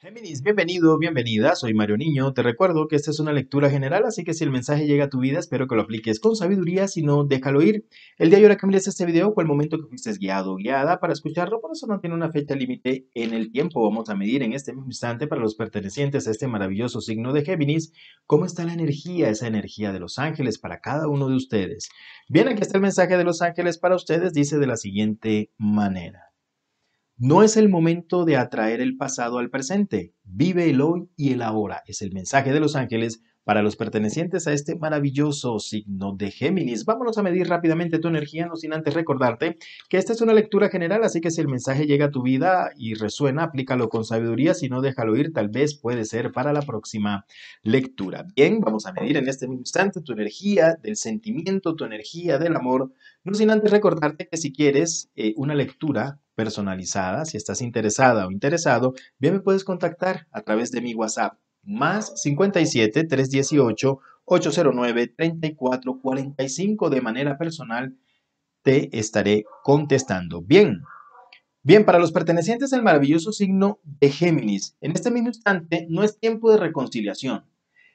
Géminis, bienvenido, bienvenida, soy Mario Niño, te recuerdo que esta es una lectura general, así que si el mensaje llega a tu vida, espero que lo apliques con sabiduría, si no, déjalo ir. El día y hora que mires este video fue el momento que fuiste guiado o guiada para escucharlo, por eso no tiene una fecha límite en el tiempo, vamos a medir en este mismo instante para los pertenecientes a este maravilloso signo de Géminis, cómo está la energía, esa energía de los ángeles para cada uno de ustedes. Bien, aquí está el mensaje de los ángeles para ustedes, dice de la siguiente manera. No es el momento de atraer el pasado al presente. Vive el hoy y el ahora. Es el mensaje de los ángeles para los pertenecientes a este maravilloso signo de Géminis. Vámonos a medir rápidamente tu energía, no sin antes recordarte que esta es una lectura general, así que si el mensaje llega a tu vida y resuena, aplícalo con sabiduría, si no, déjalo ir, tal vez puede ser para la próxima lectura. Bien, vamos a medir en este instante tu energía del sentimiento, tu energía del amor, no sin antes recordarte que si quieres eh, una lectura personalizada. Si estás interesada o interesado, bien me puedes contactar a través de mi WhatsApp más 57 318 809 3445 de manera personal. Te estaré contestando. Bien, Bien, para los pertenecientes al maravilloso signo de Géminis, en este mismo instante no es tiempo de reconciliación.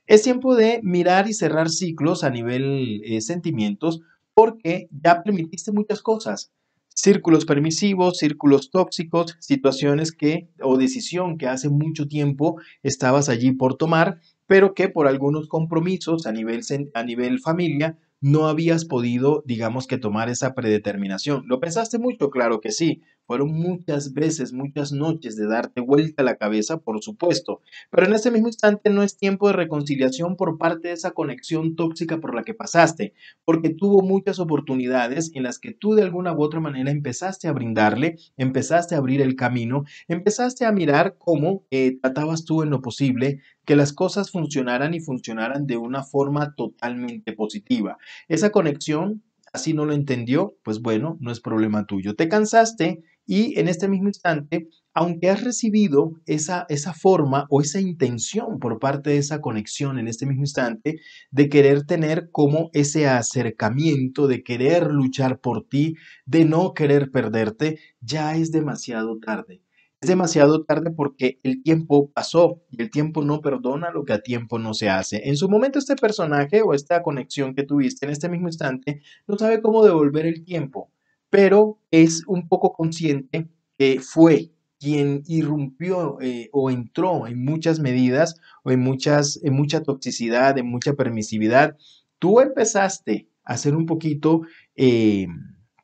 Es tiempo de mirar y cerrar ciclos a nivel de eh, sentimientos porque ya permitiste muchas cosas círculos permisivos, círculos tóxicos, situaciones que o decisión que hace mucho tiempo estabas allí por tomar, pero que por algunos compromisos a nivel, a nivel familia no habías podido, digamos que tomar esa predeterminación. ¿Lo pensaste mucho? Claro que sí. Fueron muchas veces, muchas noches de darte vuelta la cabeza, por supuesto, pero en ese mismo instante no es tiempo de reconciliación por parte de esa conexión tóxica por la que pasaste, porque tuvo muchas oportunidades en las que tú de alguna u otra manera empezaste a brindarle, empezaste a abrir el camino, empezaste a mirar cómo eh, tratabas tú en lo posible que las cosas funcionaran y funcionaran de una forma totalmente positiva. Esa conexión, así no lo entendió, pues bueno, no es problema tuyo. Te cansaste, y en este mismo instante, aunque has recibido esa, esa forma o esa intención por parte de esa conexión en este mismo instante de querer tener como ese acercamiento, de querer luchar por ti, de no querer perderte, ya es demasiado tarde. Es demasiado tarde porque el tiempo pasó y el tiempo no perdona lo que a tiempo no se hace. En su momento este personaje o esta conexión que tuviste en este mismo instante no sabe cómo devolver el tiempo, pero es un poco consciente que fue quien irrumpió eh, o entró en muchas medidas o en, muchas, mucha toxicidad, en mucha permisividad. Tú empezaste a ser un poquito eh,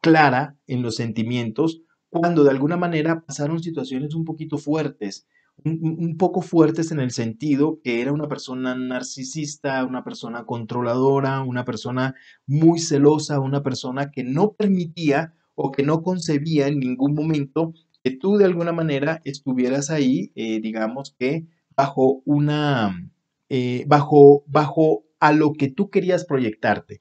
clara en los sentimientos cuando de alguna manera pasaron situaciones un poquito fuertes, un, poco fuertes en el sentido que era una persona narcisista, una persona controladora, una persona muy celosa, una persona que no permitía o que no concebía en ningún momento que tú de alguna manera estuvieras ahí, eh, digamos que bajo una, eh, bajo, bajo a lo que tú querías proyectarte.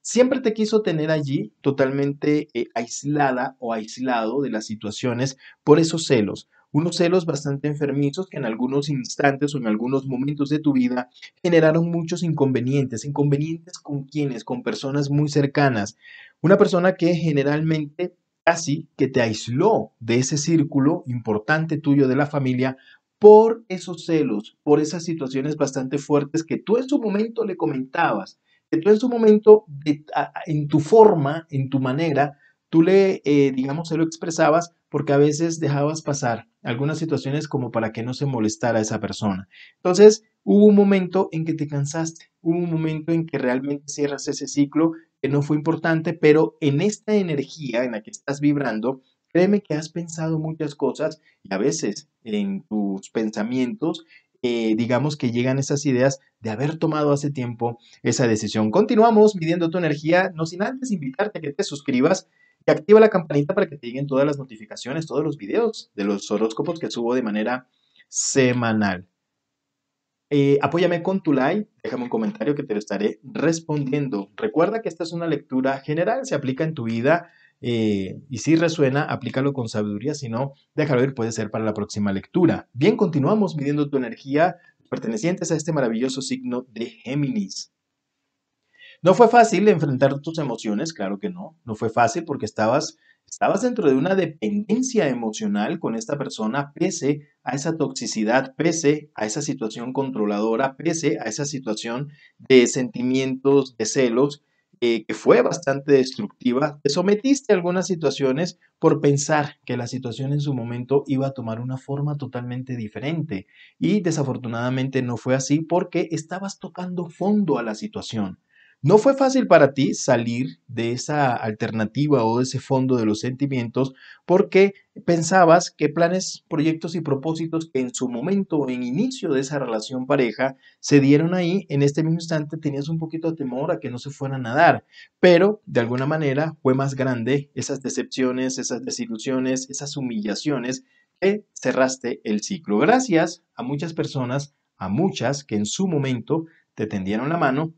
Siempre te quiso tener allí totalmente eh, aislada o aislado de las situaciones por esos celos, unos celos bastante enfermizos que en algunos instantes o en algunos momentos de tu vida generaron muchos inconvenientes, inconvenientes con quienes, con personas muy cercanas, una persona que generalmente casi que te aisló de ese círculo importante tuyo de la familia por esos celos, por esas situaciones bastante fuertes que tú en su momento le comentabas, que tú en su momento, en tu forma, en tu manera, tú le, eh, digamos, se lo expresabas porque a veces dejabas pasar algunas situaciones como para que no se molestara esa persona. Entonces, hubo un momento en que te cansaste, hubo un momento en que realmente cierras ese ciclo que no fue importante, pero en esta energía en la que estás vibrando, créeme que has pensado muchas cosas y a veces en tus pensamientos, eh, digamos que llegan esas ideas de haber tomado hace tiempo esa decisión. Continuamos midiendo tu energía, no sin antes invitarte a que te suscribas y activa la campanita para que te lleguen todas las notificaciones, todos los videos de los horóscopos que subo de manera semanal. Eh, apóyame con tu like, déjame un comentario que te lo estaré respondiendo. Recuerda que esta es una lectura general, se aplica en tu vida eh, y si resuena, aplícalo con sabiduría, si no, déjalo ir, puede ser para la próxima lectura. Bien, continuamos midiendo tu energía pertenecientes a este maravilloso signo de Géminis. No fue fácil enfrentar tus emociones, claro que no, no fue fácil porque estabas Estabas dentro de una dependencia emocional con esta persona pese a esa toxicidad, pese a esa situación controladora, pese a esa situación de sentimientos, de celos, eh, que fue bastante destructiva. Te sometiste a algunas situaciones por pensar que la situación en su momento iba a tomar una forma totalmente diferente y desafortunadamente no fue así porque estabas tocando fondo a la situación no fue fácil para ti salir de esa alternativa o de ese fondo de los sentimientos porque pensabas que planes, proyectos y propósitos que en su momento en inicio de esa relación pareja se dieron ahí, en este mismo instante tenías un poquito de temor a que no se fueran a dar, pero de alguna manera fue más grande esas decepciones, esas desilusiones, esas humillaciones que cerraste el ciclo. Gracias a muchas personas, a muchas que en su momento te tendieron la mano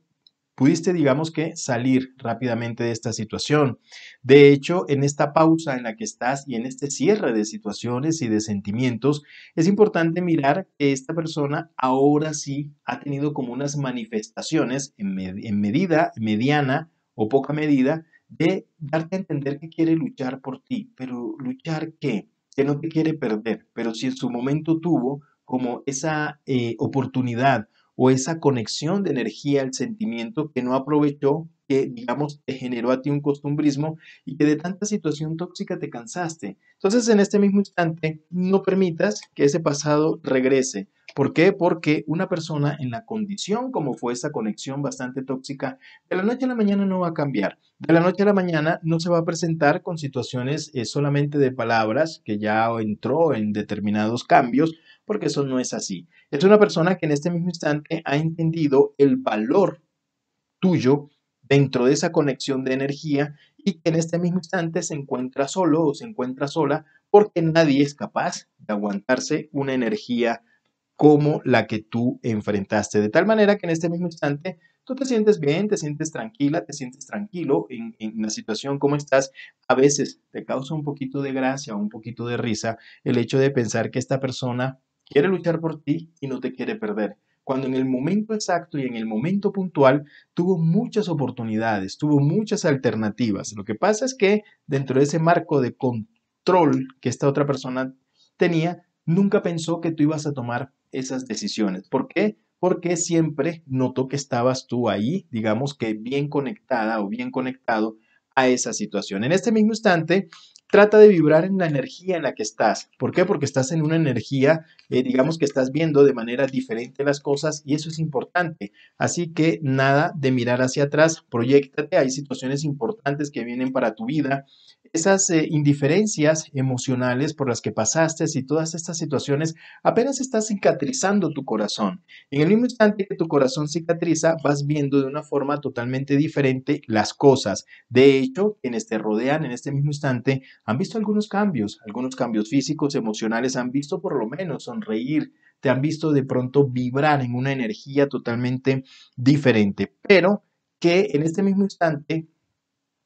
pudiste, digamos que, salir rápidamente de esta situación. De hecho, en esta pausa en la que estás y en este cierre de situaciones y de sentimientos, es importante mirar que esta persona ahora sí ha tenido como unas manifestaciones en, medida, mediana o poca medida, de darte a entender que quiere luchar por ti, pero luchar qué? Que no te quiere perder, pero si en su momento tuvo como esa eh, oportunidad o esa conexión de energía al sentimiento que no aprovechó, que digamos te generó a ti un costumbrismo y que de tanta situación tóxica te cansaste. Entonces en este mismo instante no permitas que ese pasado regrese. ¿Por qué? Porque una persona en la condición como fue esa conexión bastante tóxica, de la noche a la mañana no va a cambiar. De la noche a la mañana no se va a presentar con situaciones eh, solamente de palabras, que ya entró en determinados cambios, porque eso no es así. Es una persona que en este mismo instante ha entendido el valor tuyo dentro de esa conexión de energía y que en este mismo instante se encuentra solo o se encuentra sola porque nadie es capaz de aguantarse una energía como la que tú enfrentaste. De tal manera que en este mismo instante tú te sientes bien, te sientes tranquila, te sientes tranquilo en, en, la situación como estás. A veces te causa un poquito de gracia, un poquito de risa el hecho de pensar que esta persona quiere luchar por ti y no te quiere perder. Cuando en el momento exacto y en el momento puntual tuvo muchas oportunidades, tuvo muchas alternativas. Lo que pasa es que dentro de ese marco de control que esta otra persona tenía, nunca pensó que tú ibas a tomar esas decisiones. ¿Por qué? Porque siempre notó que estabas tú ahí, digamos que bien conectada o bien conectado a esa situación. En este mismo instante, trata de vibrar en la energía en la que estás. ¿Por qué? Porque estás en una energía, eh, digamos que estás viendo de manera diferente las cosas y eso es importante. Así que nada de mirar hacia atrás, proyectate, hay situaciones importantes que vienen para tu vida, esas eh, indiferencias emocionales por las que pasaste y todas estas situaciones, apenas está cicatrizando tu corazón. En el mismo instante que tu corazón cicatriza, vas viendo de una forma totalmente diferente las cosas. De hecho, quienes te rodean en este mismo instante han visto algunos cambios, algunos cambios físicos, emocionales, han visto por lo menos sonreír, te han visto de pronto vibrar en una energía totalmente diferente, pero que en este mismo instante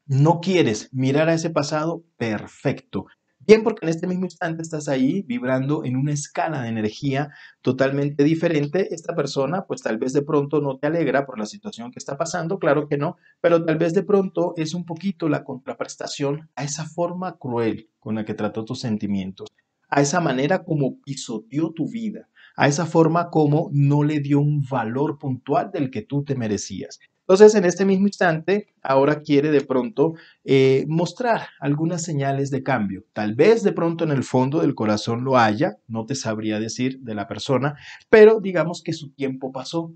no quieres mirar a ese pasado, perfecto. Bien, porque en este mismo instante estás ahí vibrando en una escala de energía totalmente diferente. Esta persona, pues tal vez de pronto no te alegra por la situación que está pasando, claro que no, pero tal vez de pronto es un poquito la contraprestación a esa forma cruel con la que trató tus sentimientos, a esa manera como pisoteó tu vida, a esa forma como no le dio un valor puntual del que tú te merecías. Entonces, en este mismo instante, ahora quiere de pronto eh, mostrar algunas señales de cambio. Tal vez de pronto en el fondo del corazón lo haya, no te sabría decir de la persona, pero digamos que su tiempo pasó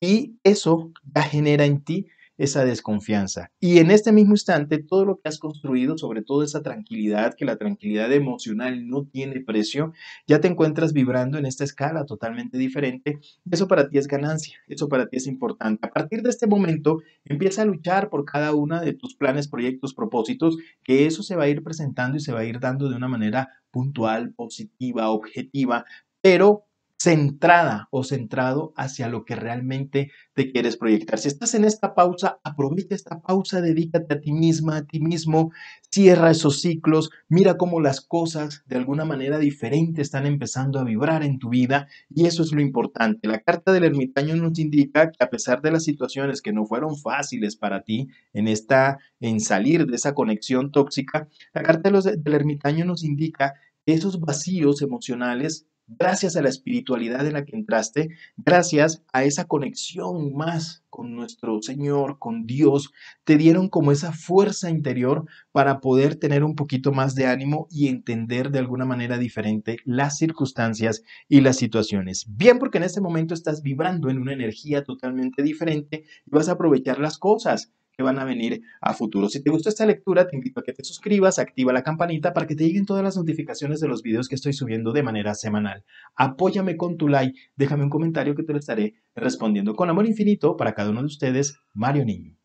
y eso ya genera en ti esa desconfianza. Y en este mismo instante, todo lo que has construido, sobre todo esa tranquilidad, que la tranquilidad emocional no tiene precio, ya te encuentras vibrando en esta escala totalmente diferente. Eso para ti es ganancia, eso para ti es importante. A partir de este momento, empieza a luchar por cada uno de tus planes, proyectos, propósitos, que eso se va a ir presentando y se va a ir dando de una manera puntual, positiva, objetiva, pero centrada o centrado hacia lo que realmente te quieres proyectar. Si estás en esta pausa, aprovecha esta pausa, dedícate a ti misma, a ti mismo, cierra esos ciclos, mira cómo las cosas de alguna manera diferente están empezando a vibrar en tu vida y eso es lo importante. La carta del ermitaño nos indica que a pesar de las situaciones que no fueron fáciles para ti en esta en salir de esa conexión tóxica, la carta del ermitaño nos indica esos vacíos emocionales gracias a la espiritualidad en la que entraste, gracias a esa conexión más con nuestro Señor, con Dios, te dieron como esa fuerza interior para poder tener un poquito más de ánimo y entender de alguna manera diferente las circunstancias y las situaciones. Bien, porque en este momento estás vibrando en una energía totalmente diferente y vas a aprovechar las cosas que van a venir a futuro. Si te gustó esta lectura, te invito a que te suscribas, activa la campanita para que te lleguen todas las notificaciones de los videos que estoy subiendo de manera semanal. Apóyame con tu like, déjame un comentario que te lo estaré respondiendo. Con amor infinito para cada uno de ustedes, Mario Niño.